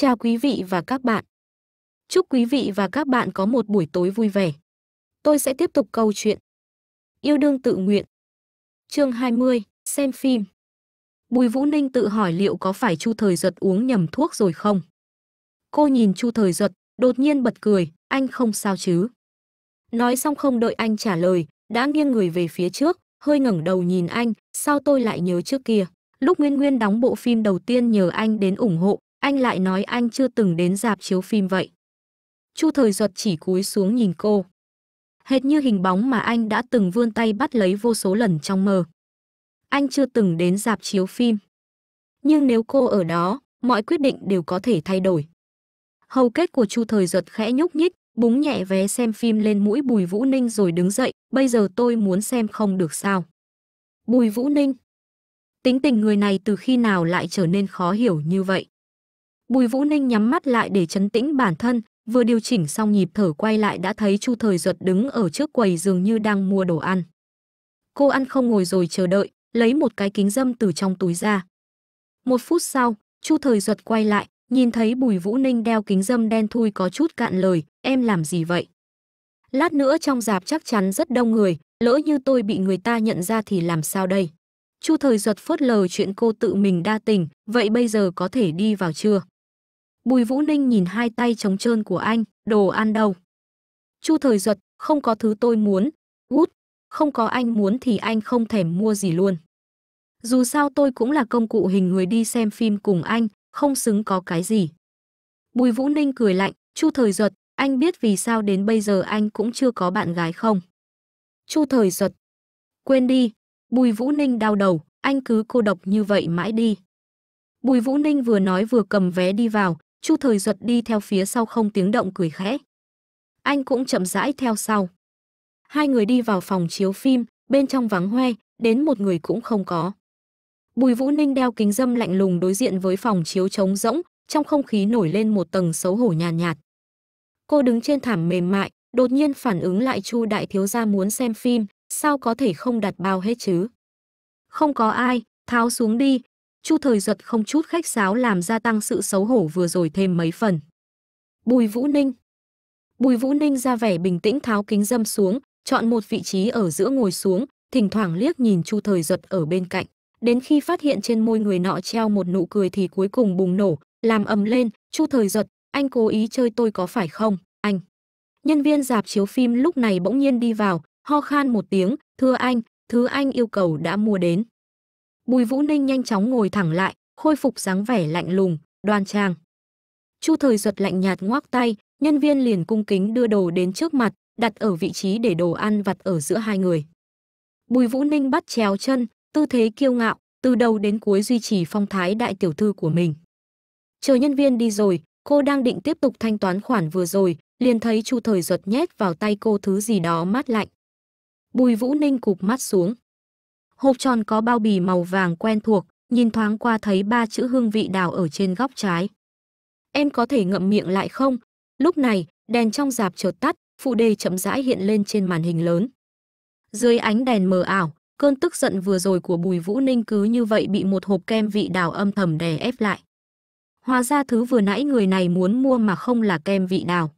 Chào quý vị và các bạn. Chúc quý vị và các bạn có một buổi tối vui vẻ. Tôi sẽ tiếp tục câu chuyện Yêu đương tự nguyện. Chương 20, xem phim. Bùi Vũ Ninh tự hỏi liệu có phải Chu Thời Giật uống nhầm thuốc rồi không. Cô nhìn Chu Thời Giật, đột nhiên bật cười, anh không sao chứ? Nói xong không đợi anh trả lời, đã nghiêng người về phía trước, hơi ngẩng đầu nhìn anh, sao tôi lại nhớ trước kia. Lúc Nguyên Nguyên đóng bộ phim đầu tiên nhờ anh đến ủng hộ, anh lại nói anh chưa từng đến dạp chiếu phim vậy. Chu Thời Duật chỉ cúi xuống nhìn cô. Hệt như hình bóng mà anh đã từng vươn tay bắt lấy vô số lần trong mơ. Anh chưa từng đến dạp chiếu phim. Nhưng nếu cô ở đó, mọi quyết định đều có thể thay đổi. Hầu kết của Chu Thời Duật khẽ nhúc nhích, búng nhẹ vé xem phim lên mũi Bùi Vũ Ninh rồi đứng dậy, bây giờ tôi muốn xem không được sao. Bùi Vũ Ninh Tính tình người này từ khi nào lại trở nên khó hiểu như vậy? Bùi Vũ Ninh nhắm mắt lại để chấn tĩnh bản thân, vừa điều chỉnh xong nhịp thở quay lại đã thấy Chu Thời Duật đứng ở trước quầy dường như đang mua đồ ăn. Cô ăn không ngồi rồi chờ đợi, lấy một cái kính dâm từ trong túi ra. Một phút sau, Chu Thời Duật quay lại, nhìn thấy Bùi Vũ Ninh đeo kính dâm đen thui có chút cạn lời, em làm gì vậy? Lát nữa trong dạp chắc chắn rất đông người, lỡ như tôi bị người ta nhận ra thì làm sao đây? Chu Thời Duật phớt lờ chuyện cô tự mình đa tình, vậy bây giờ có thể đi vào chưa? Bùi Vũ Ninh nhìn hai tay trống trơn của anh, đồ ăn đâu? Chu Thời Duật, không có thứ tôi muốn, út, không có anh muốn thì anh không thèm mua gì luôn. Dù sao tôi cũng là công cụ hình người đi xem phim cùng anh, không xứng có cái gì. Bùi Vũ Ninh cười lạnh, Chu Thời Duật, anh biết vì sao đến bây giờ anh cũng chưa có bạn gái không? Chu Thời Duật, quên đi, Bùi Vũ Ninh đau đầu, anh cứ cô độc như vậy mãi đi. Bùi Vũ Ninh vừa nói vừa cầm vé đi vào, Chu Thời Duật đi theo phía sau không tiếng động cười khẽ. Anh cũng chậm rãi theo sau. Hai người đi vào phòng chiếu phim, bên trong vắng hoe, đến một người cũng không có. Bùi Vũ Ninh đeo kính dâm lạnh lùng đối diện với phòng chiếu trống rỗng, trong không khí nổi lên một tầng xấu hổ nhàn nhạt, nhạt. Cô đứng trên thảm mềm mại, đột nhiên phản ứng lại Chu đại thiếu gia muốn xem phim, sao có thể không đặt bao hết chứ? Không có ai, tháo xuống đi, Chu Thời giật không chút khách sáo làm gia tăng sự xấu hổ vừa rồi thêm mấy phần. Bùi Vũ Ninh Bùi Vũ Ninh ra vẻ bình tĩnh tháo kính dâm xuống, chọn một vị trí ở giữa ngồi xuống, thỉnh thoảng liếc nhìn Chu Thời giật ở bên cạnh. Đến khi phát hiện trên môi người nọ treo một nụ cười thì cuối cùng bùng nổ, làm ầm lên, Chu Thời giật anh cố ý chơi tôi có phải không, anh? Nhân viên dạp chiếu phim lúc này bỗng nhiên đi vào, ho khan một tiếng, thưa anh, thứ anh yêu cầu đã mua đến. Bùi Vũ Ninh nhanh chóng ngồi thẳng lại, khôi phục dáng vẻ lạnh lùng, đoan trang. Chu Thời Duật lạnh nhạt ngoác tay, nhân viên liền cung kính đưa đồ đến trước mặt, đặt ở vị trí để đồ ăn vặt ở giữa hai người. Bùi Vũ Ninh bắt chéo chân, tư thế kiêu ngạo, từ đầu đến cuối duy trì phong thái đại tiểu thư của mình. Chờ nhân viên đi rồi, cô đang định tiếp tục thanh toán khoản vừa rồi, liền thấy Chu Thời Duật nhét vào tay cô thứ gì đó mát lạnh. Bùi Vũ Ninh cụp mắt xuống, hộp tròn có bao bì màu vàng quen thuộc, nhìn thoáng qua thấy ba chữ hương vị đào ở trên góc trái. Em có thể ngậm miệng lại không? Lúc này, đèn trong dạp chợt tắt, phụ đề chậm rãi hiện lên trên màn hình lớn. Dưới ánh đèn mờ ảo, cơn tức giận vừa rồi của Bùi Vũ Ninh cứ như vậy bị một hộp kem vị đào âm thầm đè ép lại. Hóa ra thứ vừa nãy người này muốn mua mà không là kem vị đào.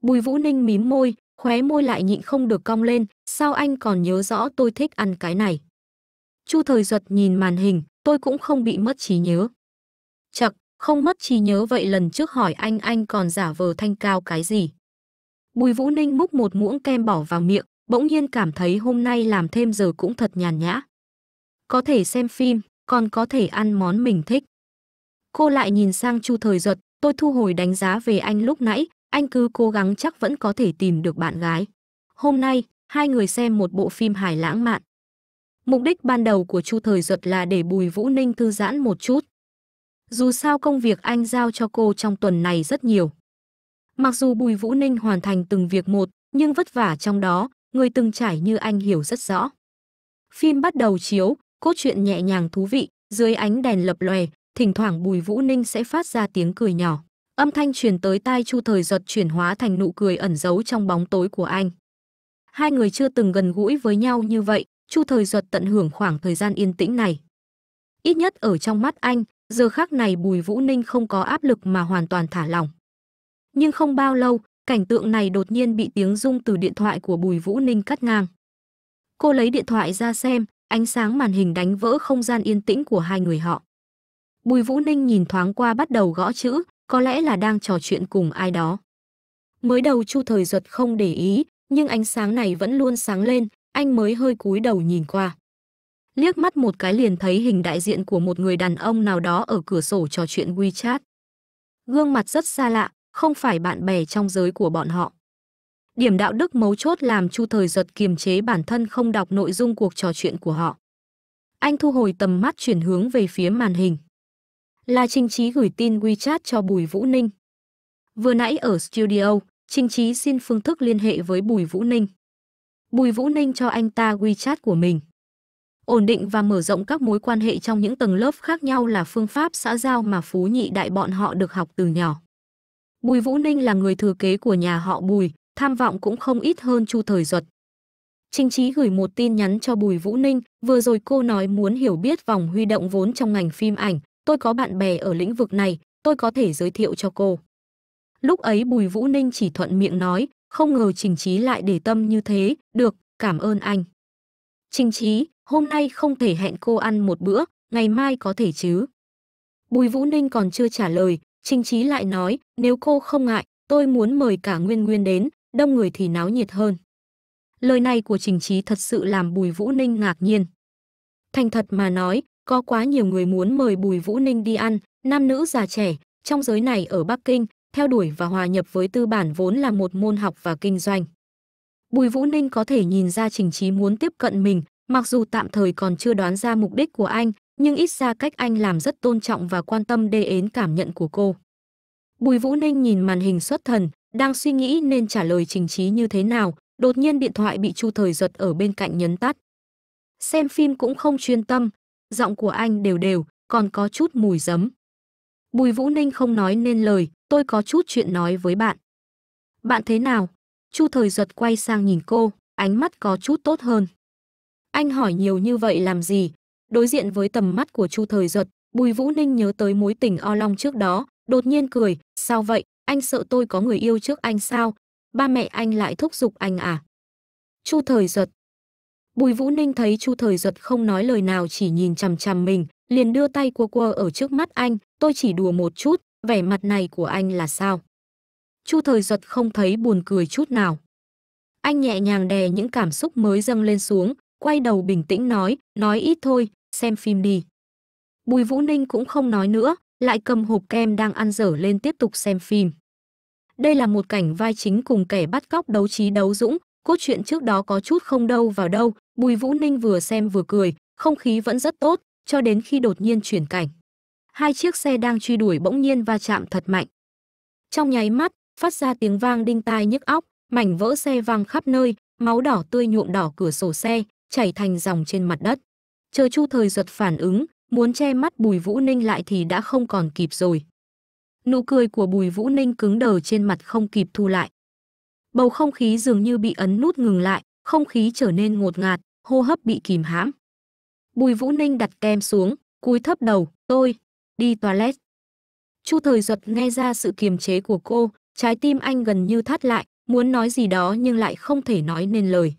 Bùi Vũ Ninh mím môi, khóe môi lại nhịn không được cong lên, sao anh còn nhớ rõ tôi thích ăn cái này. Chu Thời Duật nhìn màn hình, tôi cũng không bị mất trí nhớ. Chậc, không mất trí nhớ vậy lần trước hỏi anh anh còn giả vờ thanh cao cái gì. Bùi Vũ Ninh múc một muỗng kem bỏ vào miệng, bỗng nhiên cảm thấy hôm nay làm thêm giờ cũng thật nhàn nhã. Có thể xem phim, còn có thể ăn món mình thích. Cô lại nhìn sang Chu Thời Duật, tôi thu hồi đánh giá về anh lúc nãy, anh cứ cố gắng chắc vẫn có thể tìm được bạn gái. Hôm nay, hai người xem một bộ phim hài lãng mạn. Mục đích ban đầu của Chu Thời Duật là để Bùi Vũ Ninh thư giãn một chút. Dù sao công việc anh giao cho cô trong tuần này rất nhiều. Mặc dù Bùi Vũ Ninh hoàn thành từng việc một, nhưng vất vả trong đó, người từng trải như anh hiểu rất rõ. Phim bắt đầu chiếu, cốt truyện nhẹ nhàng thú vị, dưới ánh đèn lập lòe, thỉnh thoảng Bùi Vũ Ninh sẽ phát ra tiếng cười nhỏ. Âm thanh truyền tới tai Chu Thời Duật chuyển hóa thành nụ cười ẩn giấu trong bóng tối của anh. Hai người chưa từng gần gũi với nhau như vậy, chu thời duật tận hưởng khoảng thời gian yên tĩnh này ít nhất ở trong mắt anh giờ khắc này bùi vũ ninh không có áp lực mà hoàn toàn thả lỏng nhưng không bao lâu cảnh tượng này đột nhiên bị tiếng rung từ điện thoại của bùi vũ ninh cắt ngang cô lấy điện thoại ra xem ánh sáng màn hình đánh vỡ không gian yên tĩnh của hai người họ bùi vũ ninh nhìn thoáng qua bắt đầu gõ chữ có lẽ là đang trò chuyện cùng ai đó mới đầu chu thời duật không để ý nhưng ánh sáng này vẫn luôn sáng lên anh mới hơi cúi đầu nhìn qua. Liếc mắt một cái liền thấy hình đại diện của một người đàn ông nào đó ở cửa sổ trò chuyện WeChat. Gương mặt rất xa lạ, không phải bạn bè trong giới của bọn họ. Điểm đạo đức mấu chốt làm Chu Thời Duật kiềm chế bản thân không đọc nội dung cuộc trò chuyện của họ. Anh thu hồi tầm mắt chuyển hướng về phía màn hình. Là Trình Trí gửi tin WeChat cho Bùi Vũ Ninh. Vừa nãy ở studio, Trình Trí xin phương thức liên hệ với Bùi Vũ Ninh. Bùi Vũ Ninh cho anh ta WeChat của mình. Ổn định và mở rộng các mối quan hệ trong những tầng lớp khác nhau là phương pháp xã giao mà Phú Nhị Đại bọn họ được học từ nhỏ. Bùi Vũ Ninh là người thừa kế của nhà họ Bùi, tham vọng cũng không ít hơn Chu Thời Duật. Trình Chí gửi một tin nhắn cho Bùi Vũ Ninh, vừa rồi cô nói muốn hiểu biết vòng huy động vốn trong ngành phim ảnh, tôi có bạn bè ở lĩnh vực này, tôi có thể giới thiệu cho cô. Lúc ấy Bùi Vũ Ninh chỉ thuận miệng nói, không ngờ Trình Chí lại để tâm như thế, được, cảm ơn anh. Trình Chí, hôm nay không thể hẹn cô ăn một bữa, ngày mai có thể chứ. Bùi Vũ Ninh còn chưa trả lời, Trình Chí lại nói, nếu cô không ngại, tôi muốn mời cả Nguyên Nguyên đến, đông người thì náo nhiệt hơn. Lời này của Trình Chí thật sự làm Bùi Vũ Ninh ngạc nhiên. Thành thật mà nói, có quá nhiều người muốn mời Bùi Vũ Ninh đi ăn, nam nữ già trẻ, trong giới này ở Bắc Kinh, theo đuổi và hòa nhập với tư bản vốn là một môn học và kinh doanh. Bùi Vũ Ninh có thể nhìn ra Trình Trí muốn tiếp cận mình, mặc dù tạm thời còn chưa đoán ra mục đích của anh, nhưng ít ra cách anh làm rất tôn trọng và quan tâm đê đến cảm nhận của cô. Bùi Vũ Ninh nhìn màn hình xuất thần, đang suy nghĩ nên trả lời Trình Trí như thế nào, đột nhiên điện thoại bị Chu Thời giật ở bên cạnh nhấn tắt. Xem phim cũng không chuyên tâm, giọng của anh đều đều, còn có chút mùi giấm. Bùi Vũ Ninh không nói nên lời, tôi có chút chuyện nói với bạn. Bạn thế nào? Chu Thời Duật quay sang nhìn cô, ánh mắt có chút tốt hơn. Anh hỏi nhiều như vậy làm gì? Đối diện với tầm mắt của Chu Thời Duật, Bùi Vũ Ninh nhớ tới mối tình o long trước đó, đột nhiên cười, sao vậy, anh sợ tôi có người yêu trước anh sao? Ba mẹ anh lại thúc giục anh à? Chu Thời Duật Bùi Vũ Ninh thấy Chu Thời Duật không nói lời nào chỉ nhìn chằm chằm mình, liền đưa tay cua cua ở trước mắt anh, tôi chỉ đùa một chút, vẻ mặt này của anh là sao? Chu thời giật không thấy buồn cười chút nào. Anh nhẹ nhàng đè những cảm xúc mới dâng lên xuống, quay đầu bình tĩnh nói, nói ít thôi, xem phim đi. Bùi Vũ Ninh cũng không nói nữa, lại cầm hộp kem đang ăn dở lên tiếp tục xem phim. Đây là một cảnh vai chính cùng kẻ bắt cóc đấu trí đấu dũng, cốt truyện trước đó có chút không đâu vào đâu, Bùi Vũ Ninh vừa xem vừa cười, không khí vẫn rất tốt, cho đến khi đột nhiên chuyển cảnh. Hai chiếc xe đang truy đuổi bỗng nhiên va chạm thật mạnh. Trong nháy mắt, phát ra tiếng vang đinh tai nhức óc, mảnh vỡ xe văng khắp nơi, máu đỏ tươi nhuộm đỏ cửa sổ xe, chảy thành dòng trên mặt đất. Chờ Chu Thời giật phản ứng, muốn che mắt Bùi Vũ Ninh lại thì đã không còn kịp rồi. Nụ cười của Bùi Vũ Ninh cứng đờ trên mặt không kịp thu lại. Bầu không khí dường như bị ấn nút ngừng lại, không khí trở nên ngột ngạt, hô hấp bị kìm hãm. Bùi Vũ Ninh đặt kem xuống, cúi thấp đầu, tôi, đi toilet. Chu Thời Duật nghe ra sự kiềm chế của cô, trái tim anh gần như thắt lại, muốn nói gì đó nhưng lại không thể nói nên lời.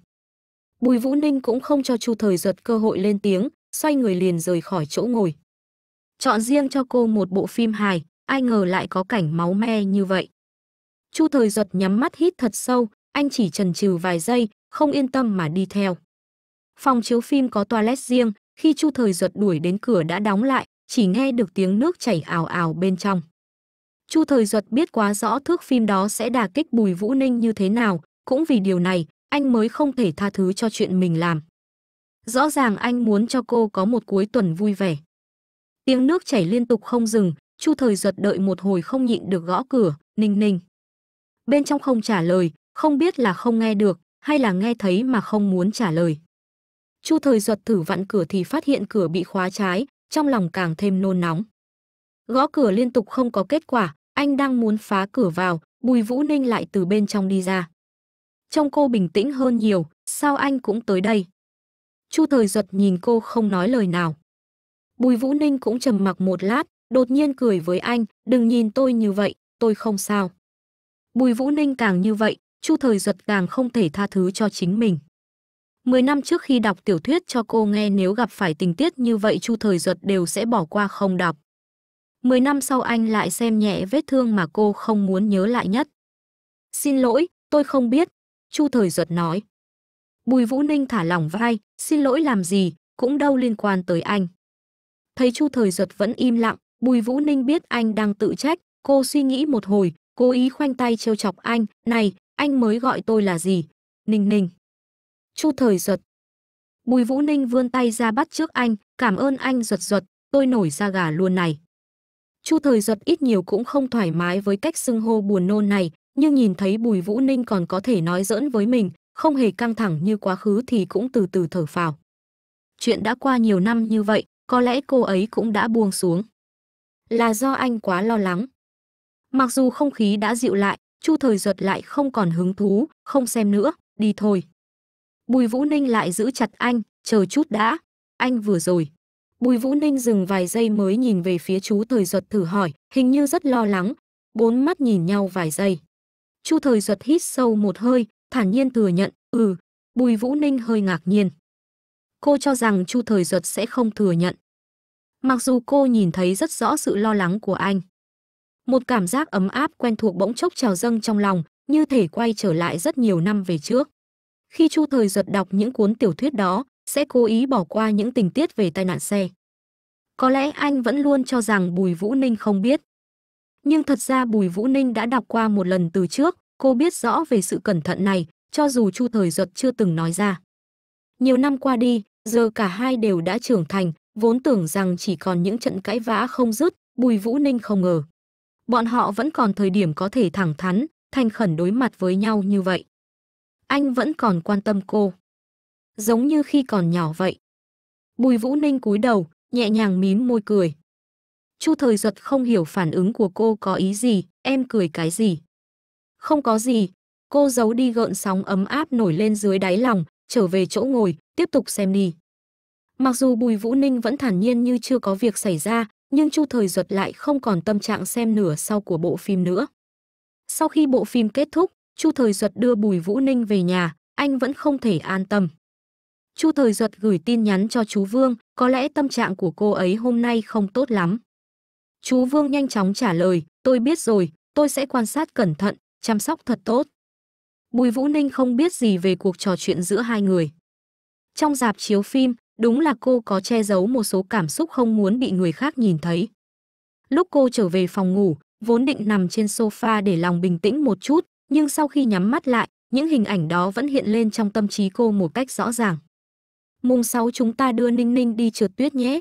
Bùi Vũ Ninh cũng không cho Chu Thời Duật cơ hội lên tiếng, xoay người liền rời khỏi chỗ ngồi. Chọn riêng cho cô một bộ phim hài, ai ngờ lại có cảnh máu me như vậy. Chu Thời Duật nhắm mắt hít thật sâu, anh chỉ trần trừ vài giây, không yên tâm mà đi theo. Phòng chiếu phim có toilet riêng, khi chu thời duật đuổi đến cửa đã đóng lại chỉ nghe được tiếng nước chảy ào ào bên trong chu thời duật biết quá rõ thước phim đó sẽ đà kích bùi vũ ninh như thế nào cũng vì điều này anh mới không thể tha thứ cho chuyện mình làm rõ ràng anh muốn cho cô có một cuối tuần vui vẻ tiếng nước chảy liên tục không dừng chu thời duật đợi một hồi không nhịn được gõ cửa ninh ninh bên trong không trả lời không biết là không nghe được hay là nghe thấy mà không muốn trả lời chu thời duật thử vặn cửa thì phát hiện cửa bị khóa trái trong lòng càng thêm nôn nóng gõ cửa liên tục không có kết quả anh đang muốn phá cửa vào bùi vũ ninh lại từ bên trong đi ra trông cô bình tĩnh hơn nhiều sao anh cũng tới đây chu thời duật nhìn cô không nói lời nào bùi vũ ninh cũng trầm mặc một lát đột nhiên cười với anh đừng nhìn tôi như vậy tôi không sao bùi vũ ninh càng như vậy chu thời duật càng không thể tha thứ cho chính mình 10 năm trước khi đọc tiểu thuyết cho cô nghe nếu gặp phải tình tiết như vậy Chu Thời Duật đều sẽ bỏ qua không đọc. 10 năm sau anh lại xem nhẹ vết thương mà cô không muốn nhớ lại nhất. Xin lỗi, tôi không biết, Chu Thời Duật nói. Bùi Vũ Ninh thả lỏng vai, xin lỗi làm gì, cũng đâu liên quan tới anh. Thấy Chu Thời Duật vẫn im lặng, Bùi Vũ Ninh biết anh đang tự trách, cô suy nghĩ một hồi, cố ý khoanh tay trêu chọc anh, này, anh mới gọi tôi là gì? Ninh Ninh. Chu Thời Duật. Bùi Vũ Ninh vươn tay ra bắt trước anh, cảm ơn anh Duật Duật, tôi nổi da gà luôn này. Chu Thời Duật ít nhiều cũng không thoải mái với cách xưng hô buồn nôn này, nhưng nhìn thấy Bùi Vũ Ninh còn có thể nói giỡn với mình, không hề căng thẳng như quá khứ thì cũng từ từ thở phào. Chuyện đã qua nhiều năm như vậy, có lẽ cô ấy cũng đã buông xuống. Là do anh quá lo lắng. Mặc dù không khí đã dịu lại, Chu Thời Duật lại không còn hứng thú, không xem nữa, đi thôi. Bùi Vũ Ninh lại giữ chặt anh, chờ chút đã, anh vừa rồi. Bùi Vũ Ninh dừng vài giây mới nhìn về phía chú Thời Duật thử hỏi, hình như rất lo lắng. Bốn mắt nhìn nhau vài giây. Chu Thời Duật hít sâu một hơi, thản nhiên thừa nhận, ừ. Bùi Vũ Ninh hơi ngạc nhiên. Cô cho rằng Chu Thời Duật sẽ không thừa nhận. Mặc dù cô nhìn thấy rất rõ sự lo lắng của anh. Một cảm giác ấm áp quen thuộc bỗng chốc trào dâng trong lòng, như thể quay trở lại rất nhiều năm về trước khi chu thời duật đọc những cuốn tiểu thuyết đó sẽ cố ý bỏ qua những tình tiết về tai nạn xe có lẽ anh vẫn luôn cho rằng bùi vũ ninh không biết nhưng thật ra bùi vũ ninh đã đọc qua một lần từ trước cô biết rõ về sự cẩn thận này cho dù chu thời duật chưa từng nói ra nhiều năm qua đi giờ cả hai đều đã trưởng thành vốn tưởng rằng chỉ còn những trận cãi vã không dứt bùi vũ ninh không ngờ bọn họ vẫn còn thời điểm có thể thẳng thắn thành khẩn đối mặt với nhau như vậy anh vẫn còn quan tâm cô. Giống như khi còn nhỏ vậy. Bùi Vũ Ninh cúi đầu, nhẹ nhàng mím môi cười. Chu Thời Duật không hiểu phản ứng của cô có ý gì, em cười cái gì. Không có gì, cô giấu đi gợn sóng ấm áp nổi lên dưới đáy lòng, trở về chỗ ngồi, tiếp tục xem đi. Mặc dù Bùi Vũ Ninh vẫn thản nhiên như chưa có việc xảy ra, nhưng Chu Thời Duật lại không còn tâm trạng xem nửa sau của bộ phim nữa. Sau khi bộ phim kết thúc, Chu Thời Duật đưa Bùi Vũ Ninh về nhà, anh vẫn không thể an tâm. Chu Thời Duật gửi tin nhắn cho chú Vương, có lẽ tâm trạng của cô ấy hôm nay không tốt lắm. Chú Vương nhanh chóng trả lời, tôi biết rồi, tôi sẽ quan sát cẩn thận, chăm sóc thật tốt. Bùi Vũ Ninh không biết gì về cuộc trò chuyện giữa hai người. Trong dạp chiếu phim, đúng là cô có che giấu một số cảm xúc không muốn bị người khác nhìn thấy. Lúc cô trở về phòng ngủ, vốn định nằm trên sofa để lòng bình tĩnh một chút, nhưng sau khi nhắm mắt lại, những hình ảnh đó vẫn hiện lên trong tâm trí cô một cách rõ ràng. Mùng 6 chúng ta đưa Ninh Ninh đi trượt tuyết nhé.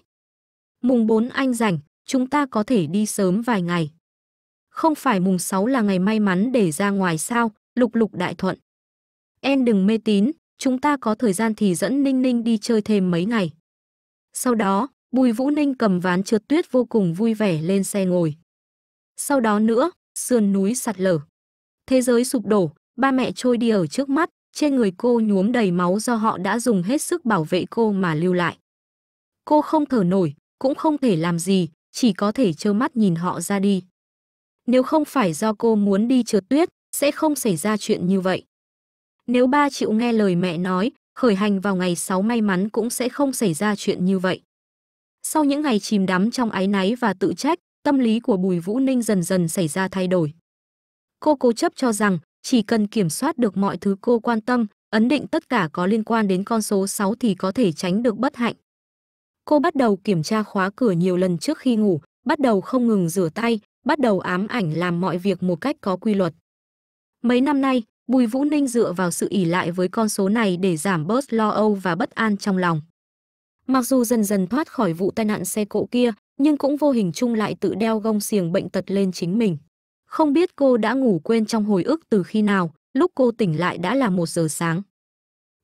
Mùng 4 anh rảnh, chúng ta có thể đi sớm vài ngày. Không phải mùng 6 là ngày may mắn để ra ngoài sao, lục lục đại thuận. Em đừng mê tín, chúng ta có thời gian thì dẫn Ninh Ninh đi chơi thêm mấy ngày. Sau đó, Bùi Vũ Ninh cầm ván trượt tuyết vô cùng vui vẻ lên xe ngồi. Sau đó nữa, sườn núi sạt lở thế giới sụp đổ, ba mẹ trôi đi ở trước mắt, trên người cô nhuốm đầy máu do họ đã dùng hết sức bảo vệ cô mà lưu lại. Cô không thở nổi, cũng không thể làm gì, chỉ có thể trơ mắt nhìn họ ra đi. Nếu không phải do cô muốn đi trượt tuyết, sẽ không xảy ra chuyện như vậy. Nếu ba chịu nghe lời mẹ nói, khởi hành vào ngày 6 may mắn cũng sẽ không xảy ra chuyện như vậy. Sau những ngày chìm đắm trong áy náy và tự trách, tâm lý của Bùi Vũ Ninh dần dần xảy ra thay đổi cô cố chấp cho rằng chỉ cần kiểm soát được mọi thứ cô quan tâm ấn định tất cả có liên quan đến con số 6 thì có thể tránh được bất hạnh cô bắt đầu kiểm tra khóa cửa nhiều lần trước khi ngủ bắt đầu không ngừng rửa tay bắt đầu ám ảnh làm mọi việc một cách có quy luật mấy năm nay bùi vũ ninh dựa vào sự ỉ lại với con số này để giảm bớt lo âu và bất an trong lòng mặc dù dần dần thoát khỏi vụ tai nạn xe cộ kia nhưng cũng vô hình chung lại tự đeo gông xiềng bệnh tật lên chính mình không biết cô đã ngủ quên trong hồi ức từ khi nào, lúc cô tỉnh lại đã là một giờ sáng.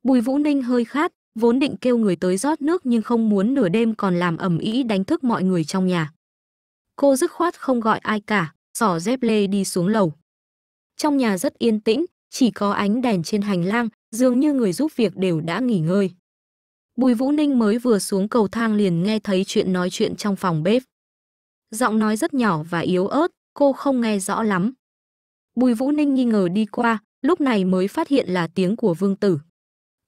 Bùi Vũ Ninh hơi khát, vốn định kêu người tới rót nước nhưng không muốn nửa đêm còn làm ẩm ý đánh thức mọi người trong nhà. Cô dứt khoát không gọi ai cả, xỏ dép lê đi xuống lầu. Trong nhà rất yên tĩnh, chỉ có ánh đèn trên hành lang, dường như người giúp việc đều đã nghỉ ngơi. Bùi Vũ Ninh mới vừa xuống cầu thang liền nghe thấy chuyện nói chuyện trong phòng bếp. Giọng nói rất nhỏ và yếu ớt, cô không nghe rõ lắm. Bùi Vũ Ninh nghi ngờ đi qua, lúc này mới phát hiện là tiếng của Vương Tử.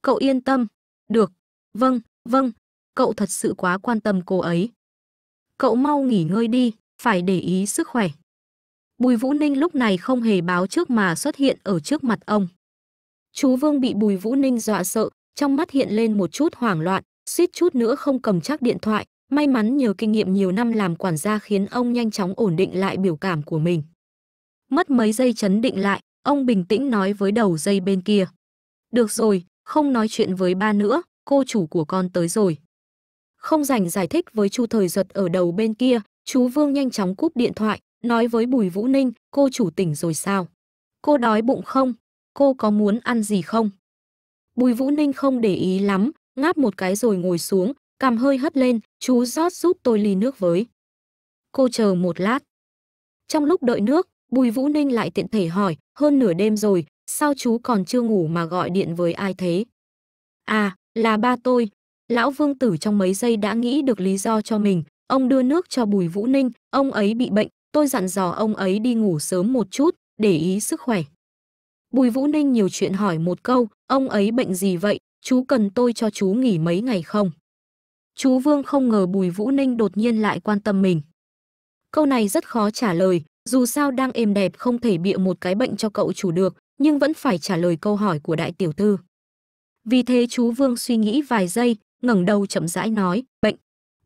Cậu yên tâm. Được. Vâng, vâng. Cậu thật sự quá quan tâm cô ấy. Cậu mau nghỉ ngơi đi, phải để ý sức khỏe. Bùi Vũ Ninh lúc này không hề báo trước mà xuất hiện ở trước mặt ông. Chú Vương bị Bùi Vũ Ninh dọa sợ, trong mắt hiện lên một chút hoảng loạn, suýt chút nữa không cầm chắc điện thoại, May mắn nhờ kinh nghiệm nhiều năm làm quản gia khiến ông nhanh chóng ổn định lại biểu cảm của mình. Mất mấy giây chấn định lại, ông bình tĩnh nói với đầu dây bên kia. Được rồi, không nói chuyện với ba nữa, cô chủ của con tới rồi. Không dành giải thích với Chu Thời giật ở đầu bên kia, chú Vương nhanh chóng cúp điện thoại, nói với Bùi Vũ Ninh, cô chủ tỉnh rồi sao? Cô đói bụng không? Cô có muốn ăn gì không? Bùi Vũ Ninh không để ý lắm, ngáp một cái rồi ngồi xuống, Cầm hơi hất lên, chú rót giúp tôi ly nước với. Cô chờ một lát. Trong lúc đợi nước, Bùi Vũ Ninh lại tiện thể hỏi, hơn nửa đêm rồi, sao chú còn chưa ngủ mà gọi điện với ai thế? À, là ba tôi. Lão Vương Tử trong mấy giây đã nghĩ được lý do cho mình, ông đưa nước cho Bùi Vũ Ninh, ông ấy bị bệnh, tôi dặn dò ông ấy đi ngủ sớm một chút, để ý sức khỏe. Bùi Vũ Ninh nhiều chuyện hỏi một câu, ông ấy bệnh gì vậy, chú cần tôi cho chú nghỉ mấy ngày không? Chú Vương không ngờ Bùi Vũ Ninh đột nhiên lại quan tâm mình. Câu này rất khó trả lời, dù sao đang êm đẹp không thể bịa một cái bệnh cho cậu chủ được, nhưng vẫn phải trả lời câu hỏi của đại tiểu thư. Vì thế chú Vương suy nghĩ vài giây, ngẩng đầu chậm rãi nói, bệnh,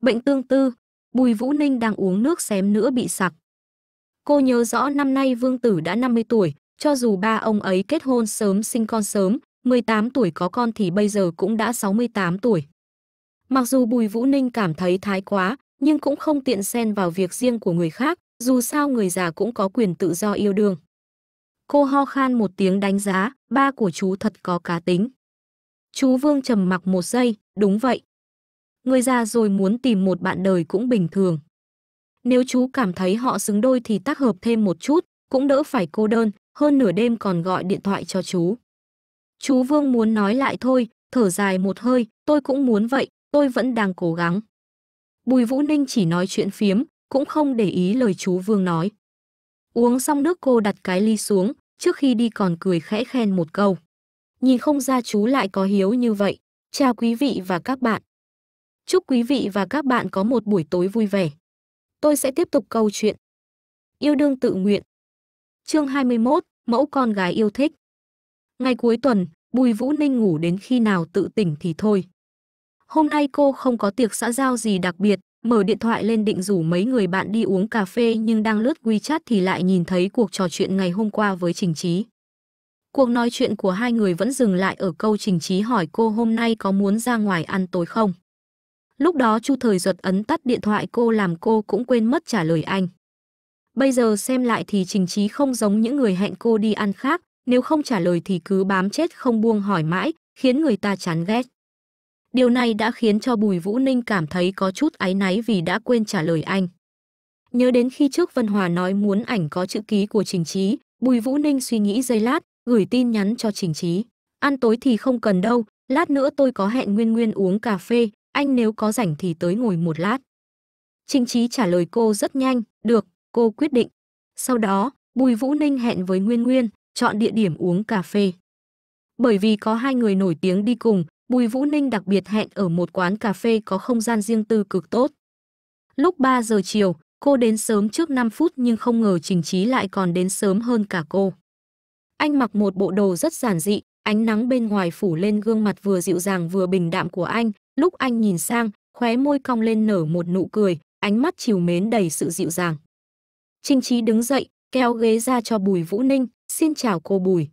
bệnh tương tư, Bùi Vũ Ninh đang uống nước xém nữa bị sặc. Cô nhớ rõ năm nay Vương Tử đã 50 tuổi, cho dù ba ông ấy kết hôn sớm sinh con sớm, 18 tuổi có con thì bây giờ cũng đã 68 tuổi. Mặc dù Bùi Vũ Ninh cảm thấy thái quá, nhưng cũng không tiện xen vào việc riêng của người khác, dù sao người già cũng có quyền tự do yêu đương. Cô ho khan một tiếng đánh giá, ba của chú thật có cá tính. Chú Vương trầm mặc một giây, đúng vậy. Người già rồi muốn tìm một bạn đời cũng bình thường. Nếu chú cảm thấy họ xứng đôi thì tác hợp thêm một chút, cũng đỡ phải cô đơn, hơn nửa đêm còn gọi điện thoại cho chú. Chú Vương muốn nói lại thôi, thở dài một hơi, tôi cũng muốn vậy, tôi vẫn đang cố gắng. Bùi Vũ Ninh chỉ nói chuyện phiếm, cũng không để ý lời chú Vương nói. Uống xong nước cô đặt cái ly xuống, trước khi đi còn cười khẽ khen một câu. Nhìn không ra chú lại có hiếu như vậy. Chào quý vị và các bạn. Chúc quý vị và các bạn có một buổi tối vui vẻ. Tôi sẽ tiếp tục câu chuyện. Yêu đương tự nguyện. Chương 21, mẫu con gái yêu thích. Ngày cuối tuần, Bùi Vũ Ninh ngủ đến khi nào tự tỉnh thì thôi. Hôm nay cô không có tiệc xã giao gì đặc biệt, mở điện thoại lên định rủ mấy người bạn đi uống cà phê nhưng đang lướt WeChat thì lại nhìn thấy cuộc trò chuyện ngày hôm qua với Trình Trí. Cuộc nói chuyện của hai người vẫn dừng lại ở câu Trình Trí hỏi cô hôm nay có muốn ra ngoài ăn tối không. Lúc đó Chu Thời Duật ấn tắt điện thoại cô làm cô cũng quên mất trả lời anh. Bây giờ xem lại thì Trình Trí không giống những người hẹn cô đi ăn khác, nếu không trả lời thì cứ bám chết không buông hỏi mãi, khiến người ta chán ghét. Điều này đã khiến cho Bùi Vũ Ninh cảm thấy có chút áy náy vì đã quên trả lời anh. Nhớ đến khi trước Vân Hòa nói muốn ảnh có chữ ký của Trình Trí, Bùi Vũ Ninh suy nghĩ giây lát, gửi tin nhắn cho Trình Trí. Ăn tối thì không cần đâu, lát nữa tôi có hẹn Nguyên Nguyên uống cà phê, anh nếu có rảnh thì tới ngồi một lát. Trình Trí trả lời cô rất nhanh, được, cô quyết định. Sau đó, Bùi Vũ Ninh hẹn với Nguyên Nguyên, chọn địa điểm uống cà phê. Bởi vì có hai người nổi tiếng đi cùng, Bùi Vũ Ninh đặc biệt hẹn ở một quán cà phê có không gian riêng tư cực tốt. Lúc 3 giờ chiều, cô đến sớm trước 5 phút nhưng không ngờ Trình Trí lại còn đến sớm hơn cả cô. Anh mặc một bộ đồ rất giản dị, ánh nắng bên ngoài phủ lên gương mặt vừa dịu dàng vừa bình đạm của anh. Lúc anh nhìn sang, khóe môi cong lên nở một nụ cười, ánh mắt chiều mến đầy sự dịu dàng. Trình Trí đứng dậy, kéo ghế ra cho Bùi Vũ Ninh, xin chào cô Bùi.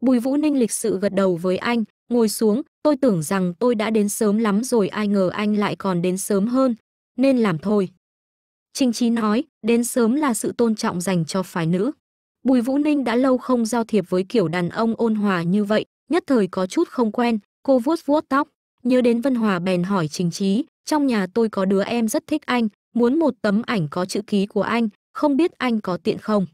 Bùi Vũ Ninh lịch sự gật đầu với anh, Ngồi xuống, tôi tưởng rằng tôi đã đến sớm lắm rồi ai ngờ anh lại còn đến sớm hơn, nên làm thôi. Trình Chí nói, đến sớm là sự tôn trọng dành cho phái nữ. Bùi Vũ Ninh đã lâu không giao thiệp với kiểu đàn ông ôn hòa như vậy, nhất thời có chút không quen, cô vuốt vuốt tóc, nhớ đến Vân Hòa bèn hỏi Trình Chí, trong nhà tôi có đứa em rất thích anh, muốn một tấm ảnh có chữ ký của anh, không biết anh có tiện không?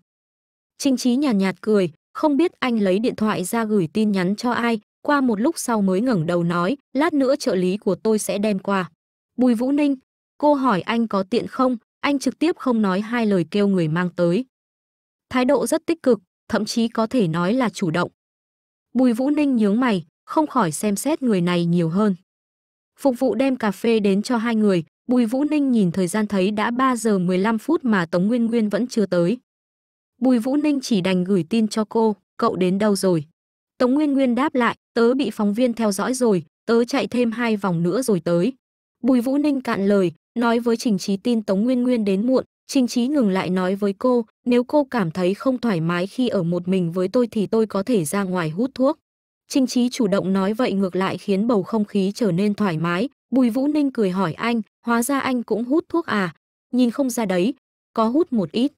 Trình Chí nhàn nhạt, nhạt cười, không biết anh lấy điện thoại ra gửi tin nhắn cho ai, qua một lúc sau mới ngẩng đầu nói lát nữa trợ lý của tôi sẽ đem qua bùi vũ ninh cô hỏi anh có tiện không anh trực tiếp không nói hai lời kêu người mang tới thái độ rất tích cực thậm chí có thể nói là chủ động bùi vũ ninh nhướng mày không khỏi xem xét người này nhiều hơn phục vụ đem cà phê đến cho hai người bùi vũ ninh nhìn thời gian thấy đã 3 giờ 15 phút mà tống nguyên nguyên vẫn chưa tới bùi vũ ninh chỉ đành gửi tin cho cô cậu đến đâu rồi Tống Nguyên Nguyên đáp lại, tớ bị phóng viên theo dõi rồi, tớ chạy thêm hai vòng nữa rồi tới. Bùi Vũ Ninh cạn lời, nói với Trình Trí tin Tống Nguyên Nguyên đến muộn, Trình Trí ngừng lại nói với cô, nếu cô cảm thấy không thoải mái khi ở một mình với tôi thì tôi có thể ra ngoài hút thuốc. Trình Trí chủ động nói vậy ngược lại khiến bầu không khí trở nên thoải mái, Bùi Vũ Ninh cười hỏi anh, hóa ra anh cũng hút thuốc à, nhìn không ra đấy, có hút một ít.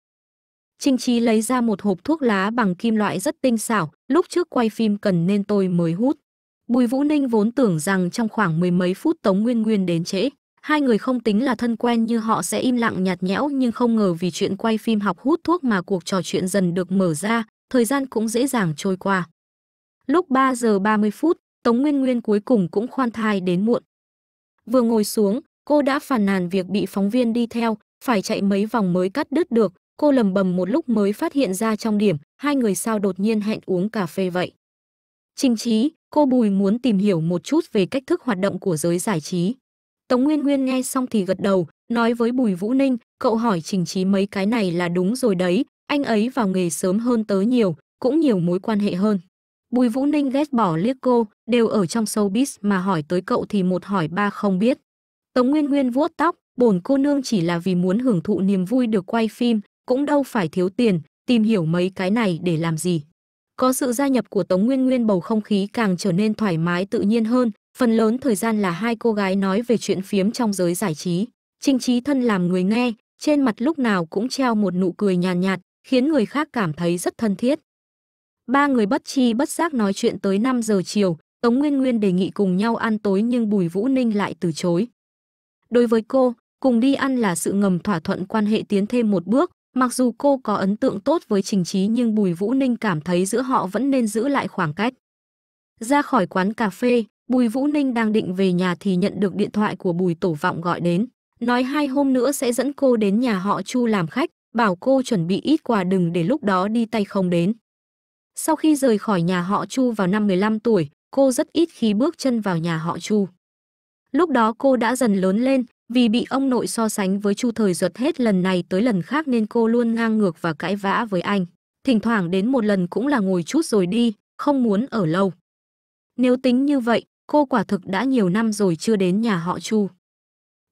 Trình Trí lấy ra một hộp thuốc lá bằng kim loại rất tinh xảo, lúc trước quay phim cần nên tôi mới hút. Bùi Vũ Ninh vốn tưởng rằng trong khoảng mười mấy phút Tống Nguyên Nguyên đến trễ, hai người không tính là thân quen như họ sẽ im lặng nhạt nhẽo nhưng không ngờ vì chuyện quay phim học hút thuốc mà cuộc trò chuyện dần được mở ra, thời gian cũng dễ dàng trôi qua. Lúc 3 giờ 30 phút, Tống Nguyên Nguyên cuối cùng cũng khoan thai đến muộn. Vừa ngồi xuống, cô đã phàn nàn việc bị phóng viên đi theo, phải chạy mấy vòng mới cắt đứt được, cô lầm bầm một lúc mới phát hiện ra trong điểm hai người sao đột nhiên hẹn uống cà phê vậy trình trí cô bùi muốn tìm hiểu một chút về cách thức hoạt động của giới giải trí tống nguyên nguyên nghe xong thì gật đầu nói với bùi vũ ninh cậu hỏi trình trí mấy cái này là đúng rồi đấy anh ấy vào nghề sớm hơn tớ nhiều cũng nhiều mối quan hệ hơn bùi vũ ninh ghét bỏ liếc cô đều ở trong showbiz mà hỏi tới cậu thì một hỏi ba không biết tống nguyên nguyên vuốt tóc bổn cô nương chỉ là vì muốn hưởng thụ niềm vui được quay phim cũng đâu phải thiếu tiền, tìm hiểu mấy cái này để làm gì. Có sự gia nhập của Tống Nguyên Nguyên bầu không khí càng trở nên thoải mái tự nhiên hơn, phần lớn thời gian là hai cô gái nói về chuyện phiếm trong giới giải trí. Trình trí thân làm người nghe, trên mặt lúc nào cũng treo một nụ cười nhàn nhạt, nhạt, khiến người khác cảm thấy rất thân thiết. Ba người bất chi bất giác nói chuyện tới 5 giờ chiều, Tống Nguyên Nguyên đề nghị cùng nhau ăn tối nhưng Bùi Vũ Ninh lại từ chối. Đối với cô, cùng đi ăn là sự ngầm thỏa thuận quan hệ tiến thêm một bước, Mặc dù cô có ấn tượng tốt với Trình Trí nhưng Bùi Vũ Ninh cảm thấy giữa họ vẫn nên giữ lại khoảng cách. Ra khỏi quán cà phê, Bùi Vũ Ninh đang định về nhà thì nhận được điện thoại của Bùi Tổ Vọng gọi đến. Nói hai hôm nữa sẽ dẫn cô đến nhà họ Chu làm khách, bảo cô chuẩn bị ít quà đừng để lúc đó đi tay không đến. Sau khi rời khỏi nhà họ Chu vào năm 15 tuổi, cô rất ít khi bước chân vào nhà họ Chu. Lúc đó cô đã dần lớn lên, vì bị ông nội so sánh với Chu Thời Duật hết lần này tới lần khác nên cô luôn ngang ngược và cãi vã với anh. Thỉnh thoảng đến một lần cũng là ngồi chút rồi đi, không muốn ở lâu. Nếu tính như vậy, cô quả thực đã nhiều năm rồi chưa đến nhà họ Chu.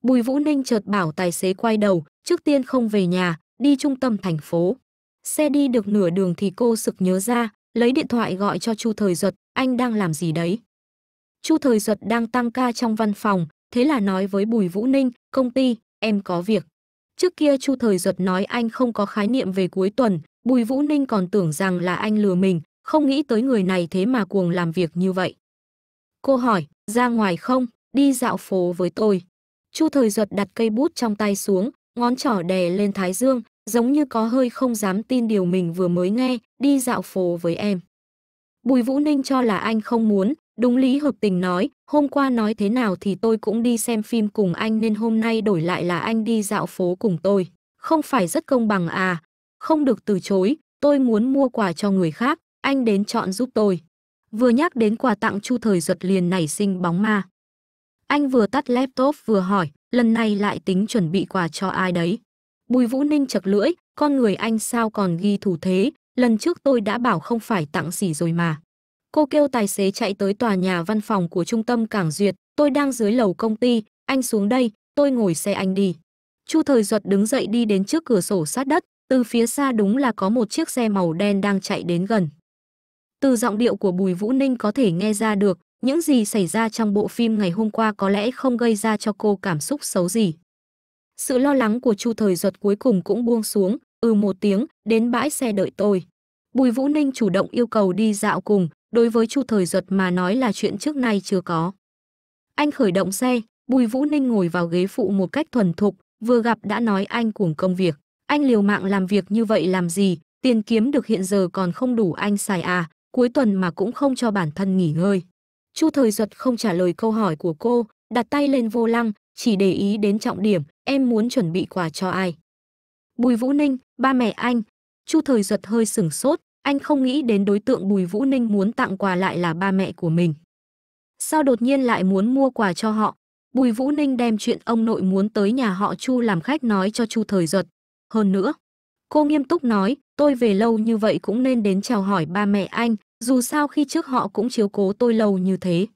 Bùi Vũ Ninh chợt bảo tài xế quay đầu, trước tiên không về nhà, đi trung tâm thành phố. Xe đi được nửa đường thì cô sực nhớ ra, lấy điện thoại gọi cho Chu Thời Duật, anh đang làm gì đấy? Chu Thời Duật đang tăng ca trong văn phòng, thế là nói với Bùi Vũ Ninh, công ty, em có việc. Trước kia Chu Thời Duật nói anh không có khái niệm về cuối tuần, Bùi Vũ Ninh còn tưởng rằng là anh lừa mình, không nghĩ tới người này thế mà cuồng làm việc như vậy. Cô hỏi, ra ngoài không, đi dạo phố với tôi. Chu Thời Duật đặt cây bút trong tay xuống, ngón trỏ đè lên thái dương, giống như có hơi không dám tin điều mình vừa mới nghe, đi dạo phố với em. Bùi Vũ Ninh cho là anh không muốn, Đúng lý hợp tình nói, hôm qua nói thế nào thì tôi cũng đi xem phim cùng anh nên hôm nay đổi lại là anh đi dạo phố cùng tôi. Không phải rất công bằng à? Không được từ chối, tôi muốn mua quà cho người khác, anh đến chọn giúp tôi. Vừa nhắc đến quà tặng Chu Thời giật liền nảy sinh bóng ma. Anh vừa tắt laptop vừa hỏi, lần này lại tính chuẩn bị quà cho ai đấy? Bùi Vũ Ninh chật lưỡi, con người anh sao còn ghi thủ thế, lần trước tôi đã bảo không phải tặng gì rồi mà. Cô kêu tài xế chạy tới tòa nhà văn phòng của trung tâm cảng duyệt, tôi đang dưới lầu công ty, anh xuống đây, tôi ngồi xe anh đi. Chu Thời Duật đứng dậy đi đến trước cửa sổ sát đất, từ phía xa đúng là có một chiếc xe màu đen đang chạy đến gần. Từ giọng điệu của Bùi Vũ Ninh có thể nghe ra được, những gì xảy ra trong bộ phim ngày hôm qua có lẽ không gây ra cho cô cảm xúc xấu gì. Sự lo lắng của Chu Thời Duật cuối cùng cũng buông xuống, ừ một tiếng, đến bãi xe đợi tôi. Bùi Vũ Ninh chủ động yêu cầu đi dạo cùng, đối với Chu Thời Duật mà nói là chuyện trước nay chưa có. Anh khởi động xe, Bùi Vũ Ninh ngồi vào ghế phụ một cách thuần thục, vừa gặp đã nói anh cuồng công việc. Anh liều mạng làm việc như vậy làm gì, tiền kiếm được hiện giờ còn không đủ anh xài à, cuối tuần mà cũng không cho bản thân nghỉ ngơi. Chu Thời Duật không trả lời câu hỏi của cô, đặt tay lên vô lăng, chỉ để ý đến trọng điểm, em muốn chuẩn bị quà cho ai. Bùi Vũ Ninh, ba mẹ anh. Chu Thời Duật hơi sửng sốt, anh không nghĩ đến đối tượng Bùi Vũ Ninh muốn tặng quà lại là ba mẹ của mình. Sao đột nhiên lại muốn mua quà cho họ? Bùi Vũ Ninh đem chuyện ông nội muốn tới nhà họ Chu làm khách nói cho Chu Thời Duật. Hơn nữa, cô nghiêm túc nói, tôi về lâu như vậy cũng nên đến chào hỏi ba mẹ anh, dù sao khi trước họ cũng chiếu cố tôi lâu như thế.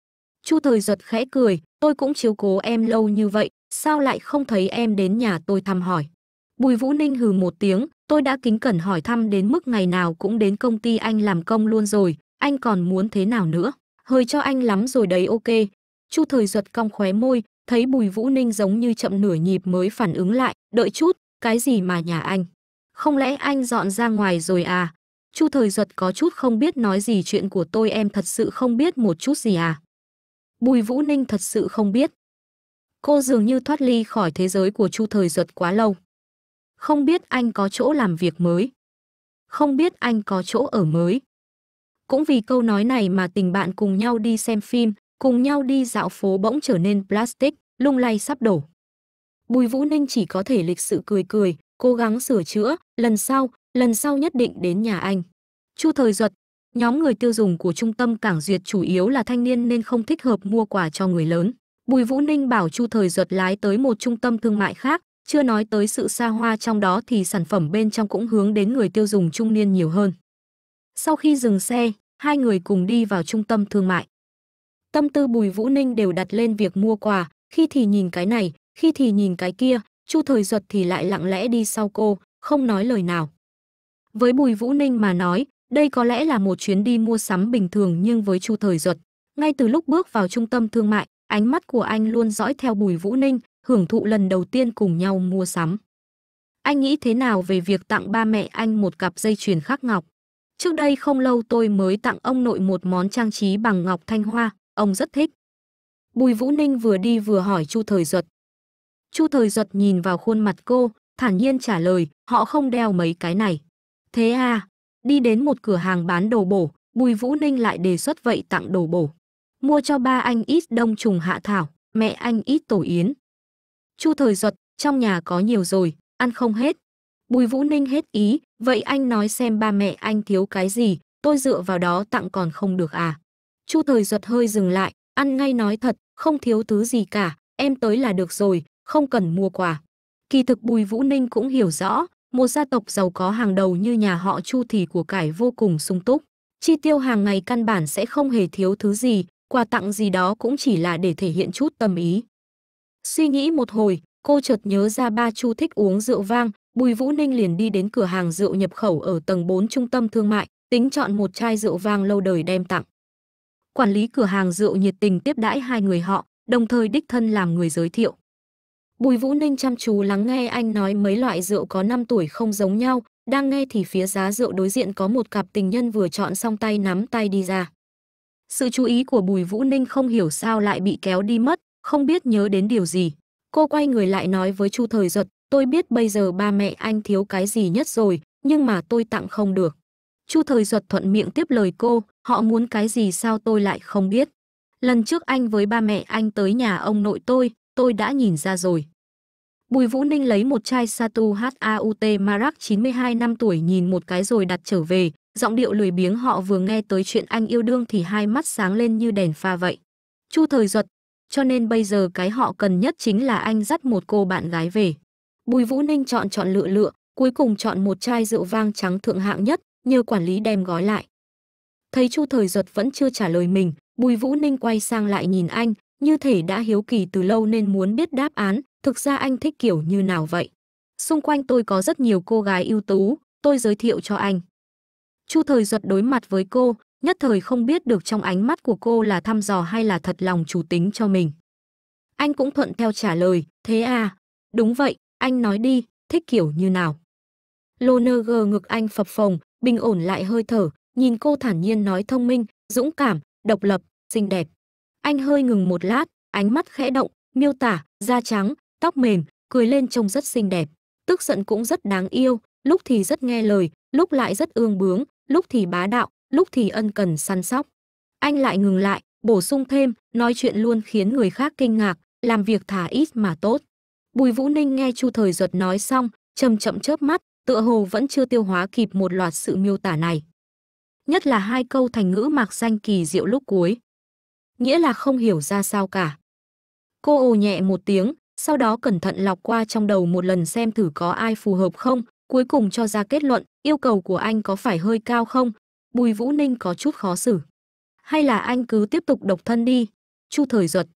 Chu Thời Duật khẽ cười, tôi cũng chiếu cố em lâu như vậy, sao lại không thấy em đến nhà tôi thăm hỏi? Bùi Vũ Ninh hừ một tiếng, Tôi đã kính cẩn hỏi thăm đến mức ngày nào cũng đến công ty anh làm công luôn rồi, anh còn muốn thế nào nữa? Hơi cho anh lắm rồi đấy ok. Chu Thời Duật cong khóe môi, thấy Bùi Vũ Ninh giống như chậm nửa nhịp mới phản ứng lại, đợi chút, cái gì mà nhà anh? Không lẽ anh dọn ra ngoài rồi à? Chu Thời Duật có chút không biết nói gì chuyện của tôi em thật sự không biết một chút gì à? Bùi Vũ Ninh thật sự không biết. Cô dường như thoát ly khỏi thế giới của Chu Thời Duật quá lâu không biết anh có chỗ làm việc mới, không biết anh có chỗ ở mới. Cũng vì câu nói này mà tình bạn cùng nhau đi xem phim, cùng nhau đi dạo phố bỗng trở nên plastic, lung lay sắp đổ. Bùi Vũ Ninh chỉ có thể lịch sự cười cười, cố gắng sửa chữa, lần sau, lần sau nhất định đến nhà anh. Chu Thời Duật, nhóm người tiêu dùng của trung tâm cảng duyệt chủ yếu là thanh niên nên không thích hợp mua quà cho người lớn. Bùi Vũ Ninh bảo Chu Thời Duật lái tới một trung tâm thương mại khác, chưa nói tới sự xa hoa trong đó thì sản phẩm bên trong cũng hướng đến người tiêu dùng trung niên nhiều hơn. Sau khi dừng xe, hai người cùng đi vào trung tâm thương mại. Tâm tư Bùi Vũ Ninh đều đặt lên việc mua quà, khi thì nhìn cái này, khi thì nhìn cái kia, Chu Thời Duật thì lại lặng lẽ đi sau cô, không nói lời nào. Với Bùi Vũ Ninh mà nói, đây có lẽ là một chuyến đi mua sắm bình thường nhưng với Chu Thời Duật, ngay từ lúc bước vào trung tâm thương mại, ánh mắt của anh luôn dõi theo Bùi Vũ Ninh, hưởng thụ lần đầu tiên cùng nhau mua sắm. Anh nghĩ thế nào về việc tặng ba mẹ anh một cặp dây chuyền khắc ngọc? Trước đây không lâu tôi mới tặng ông nội một món trang trí bằng ngọc thanh hoa, ông rất thích. Bùi Vũ Ninh vừa đi vừa hỏi Chu Thời Duật. Chu Thời Duật nhìn vào khuôn mặt cô, thản nhiên trả lời, họ không đeo mấy cái này. Thế à, đi đến một cửa hàng bán đồ bổ, Bùi Vũ Ninh lại đề xuất vậy tặng đồ bổ. Mua cho ba anh ít đông trùng hạ thảo, mẹ anh ít tổ yến. Chu Thời Duật, trong nhà có nhiều rồi, ăn không hết. Bùi Vũ Ninh hết ý, vậy anh nói xem ba mẹ anh thiếu cái gì, tôi dựa vào đó tặng còn không được à. Chu Thời Duật hơi dừng lại, ăn ngay nói thật, không thiếu thứ gì cả, em tới là được rồi, không cần mua quà. Kỳ thực Bùi Vũ Ninh cũng hiểu rõ, một gia tộc giàu có hàng đầu như nhà họ Chu thì của cải vô cùng sung túc. Chi tiêu hàng ngày căn bản sẽ không hề thiếu thứ gì, quà tặng gì đó cũng chỉ là để thể hiện chút tâm ý. Suy nghĩ một hồi, cô chợt nhớ ra ba Chu thích uống rượu vang, Bùi Vũ Ninh liền đi đến cửa hàng rượu nhập khẩu ở tầng 4 trung tâm thương mại, tính chọn một chai rượu vang lâu đời đem tặng. Quản lý cửa hàng rượu nhiệt tình tiếp đãi hai người họ, đồng thời đích thân làm người giới thiệu. Bùi Vũ Ninh chăm chú lắng nghe anh nói mấy loại rượu có 5 tuổi không giống nhau, đang nghe thì phía giá rượu đối diện có một cặp tình nhân vừa chọn xong tay nắm tay đi ra. Sự chú ý của Bùi Vũ Ninh không hiểu sao lại bị kéo đi mất, không biết nhớ đến điều gì. Cô quay người lại nói với Chu Thời Duật, tôi biết bây giờ ba mẹ anh thiếu cái gì nhất rồi, nhưng mà tôi tặng không được. Chu Thời Duật thuận miệng tiếp lời cô, họ muốn cái gì sao tôi lại không biết. Lần trước anh với ba mẹ anh tới nhà ông nội tôi, tôi đã nhìn ra rồi. Bùi Vũ Ninh lấy một chai Satu HAUT Marak 92 năm tuổi nhìn một cái rồi đặt trở về, giọng điệu lười biếng họ vừa nghe tới chuyện anh yêu đương thì hai mắt sáng lên như đèn pha vậy. Chu Thời Duật, cho nên bây giờ cái họ cần nhất chính là anh dắt một cô bạn gái về. Bùi Vũ Ninh chọn chọn lựa lựa, cuối cùng chọn một chai rượu vang trắng thượng hạng nhất, nhờ quản lý đem gói lại. Thấy Chu Thời Duật vẫn chưa trả lời mình, Bùi Vũ Ninh quay sang lại nhìn anh, như thể đã hiếu kỳ từ lâu nên muốn biết đáp án, thực ra anh thích kiểu như nào vậy. Xung quanh tôi có rất nhiều cô gái ưu tú, tôi giới thiệu cho anh. Chu Thời Duật đối mặt với cô, nhất thời không biết được trong ánh mắt của cô là thăm dò hay là thật lòng chủ tính cho mình. Anh cũng thuận theo trả lời, thế à, đúng vậy, anh nói đi, thích kiểu như nào. lô nơ Lonerger ngực anh phập phồng, bình ổn lại hơi thở, nhìn cô thản nhiên nói thông minh, dũng cảm, độc lập, xinh đẹp. Anh hơi ngừng một lát, ánh mắt khẽ động, miêu tả, da trắng, tóc mềm, cười lên trông rất xinh đẹp. Tức giận cũng rất đáng yêu, lúc thì rất nghe lời, lúc lại rất ương bướng, lúc thì bá đạo, lúc thì ân cần săn sóc. Anh lại ngừng lại, bổ sung thêm, nói chuyện luôn khiến người khác kinh ngạc, làm việc thả ít mà tốt. Bùi Vũ Ninh nghe Chu Thời Giật nói xong, chậm chậm chớp mắt, tựa hồ vẫn chưa tiêu hóa kịp một loạt sự miêu tả này. Nhất là hai câu thành ngữ mạc danh kỳ diệu lúc cuối. Nghĩa là không hiểu ra sao cả. Cô ồ nhẹ một tiếng, sau đó cẩn thận lọc qua trong đầu một lần xem thử có ai phù hợp không, cuối cùng cho ra kết luận, yêu cầu của anh có phải hơi cao không, Bùi Vũ Ninh có chút khó xử. Hay là anh cứ tiếp tục độc thân đi, Chu Thời Duật.